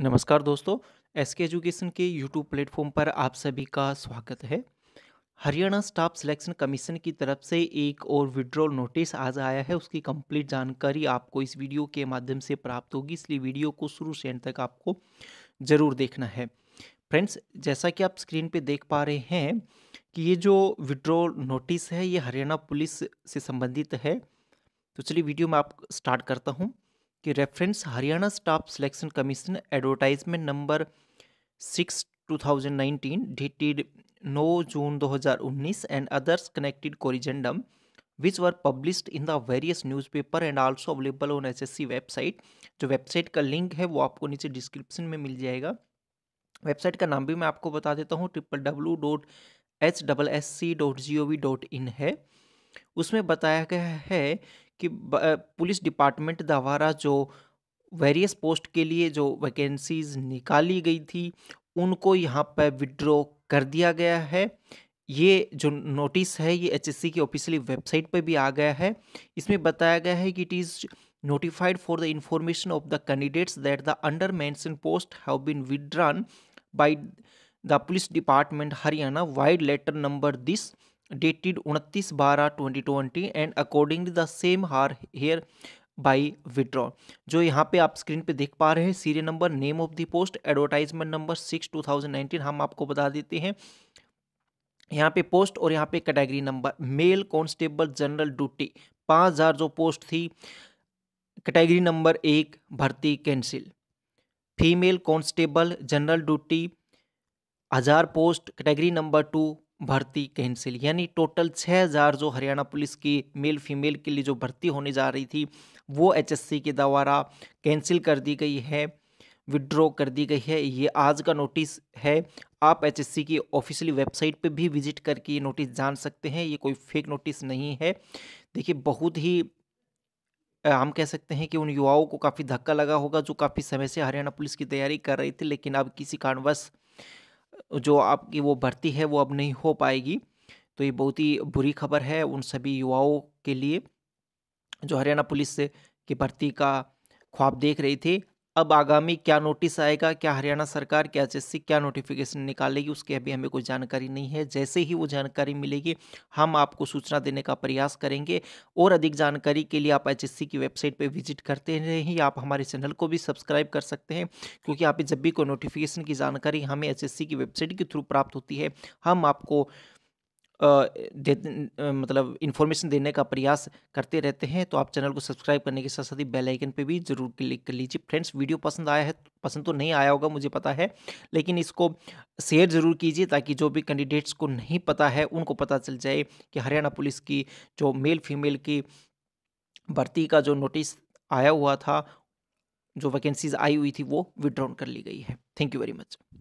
नमस्कार दोस्तों एस के एजुकेशन के यूट्यूब प्लेटफॉर्म पर आप सभी का स्वागत है हरियाणा स्टाफ सिलेक्शन कमीशन की तरफ से एक और विड्रॉल नोटिस आज आया है उसकी कंप्लीट जानकारी आपको इस वीडियो के माध्यम से प्राप्त होगी इसलिए वीडियो को शुरू से एंड तक आपको ज़रूर देखना है फ्रेंड्स जैसा कि आप स्क्रीन पर देख पा रहे हैं कि ये जो विड्रॉल नोटिस है ये हरियाणा पुलिस से संबंधित है तो चलिए वीडियो में आप स्टार्ट करता हूँ कि reference Haryana staff selection commission advertisement number six 2019 dated 9 June 2019 and others connected corrigendum which were published in the various newspaper and also available on SSC website जो वेबसाइट का लिंक है वो आपको नीचे डिस्क्रिप्शन में मिल जाएगा वेबसाइट का नाम भी मैं आपको बता देता हूँ triple W dot H double S C dot G O V dot in है उसमें बताया गया है कि पुलिस डिपार्टमेंट द्वारा जो वेरियस पोस्ट के लिए जो वैकेंसीज निकाली गई थी उनको यहाँ पर विड्रॉ कर दिया गया है ये जो नोटिस है ये एच एचएससी की ऑफिशियली वेबसाइट पर भी आ गया है इसमें बताया गया है कि it is notified for the information of the candidates that the under mentioned post have been withdrawn by the police department Haryana vide letter number this dated 29 बारह 2020 and accordingly the same are hereby withdraw जो यहाँ पे आप screen पे देख पा रहे हैं serial number name of the post advertisement number six two thousand nineteen हम आपको बता देते हैं यहाँ पे पोस्ट और यहाँ पे category number male constable general duty पाँच हज़ार जो पोस्ट थी कैटेगरी नंबर एक भर्ती cancel female constable general duty हज़ार पोस्ट कैटेगरी नंबर टू भर्ती कैंसिल यानी टोटल छः हज़ार जो हरियाणा पुलिस की मेल फीमेल के लिए जो भर्ती होने जा रही थी वो एचएससी के द्वारा कैंसिल कर दी गई है विड्रॉ कर दी गई है ये आज का नोटिस है आप एचएससी की ऑफिशियली वेबसाइट पे भी विजिट करके ये नोटिस जान सकते हैं ये कोई फेक नोटिस नहीं है देखिए बहुत ही हम कह सकते हैं कि उन युवाओं को काफ़ी धक्का लगा होगा जो काफ़ी समय से हरियाणा पुलिस की तैयारी कर रही थी लेकिन अब किसी कारणवश जो आपकी वो भर्ती है वो अब नहीं हो पाएगी तो ये बहुत ही बुरी खबर है उन सभी युवाओं के लिए जो हरियाणा पुलिस से की भर्ती का ख्वाब देख रहे थे अब आगामी क्या नोटिस आएगा क्या हरियाणा सरकार क्या जैसे क्या नोटिफिकेशन निकालेगी उसकी अभी हमें कोई जानकारी नहीं है जैसे ही वो जानकारी मिलेगी हम आपको सूचना देने का प्रयास करेंगे और अधिक जानकारी के लिए आप एच की वेबसाइट पर विजिट करते रहें आप हमारे चैनल को भी सब्सक्राइब कर सकते हैं क्योंकि आप जब भी कोई नोटिफिकेशन की जानकारी हमें एच की वेबसाइट के थ्रू प्राप्त होती है हम आपको दे, मतलब इन्फॉर्मेशन देने का प्रयास करते रहते हैं तो आप चैनल को सब्सक्राइब करने के साथ साथ ही बेल आइकन भी जरूर क्लिक कर लीजिए फ्रेंड्स वीडियो पसंद आया है पसंद तो नहीं आया होगा मुझे पता है लेकिन इसको शेयर ज़रूर कीजिए ताकि जो भी कैंडिडेट्स को नहीं पता है उनको पता चल जाए कि हरियाणा पुलिस की जो मेल फीमेल की भर्ती का जो नोटिस आया हुआ था जो वैकेंसीज आई हुई थी वो विड्रॉन कर ली गई है थैंक यू वेरी मच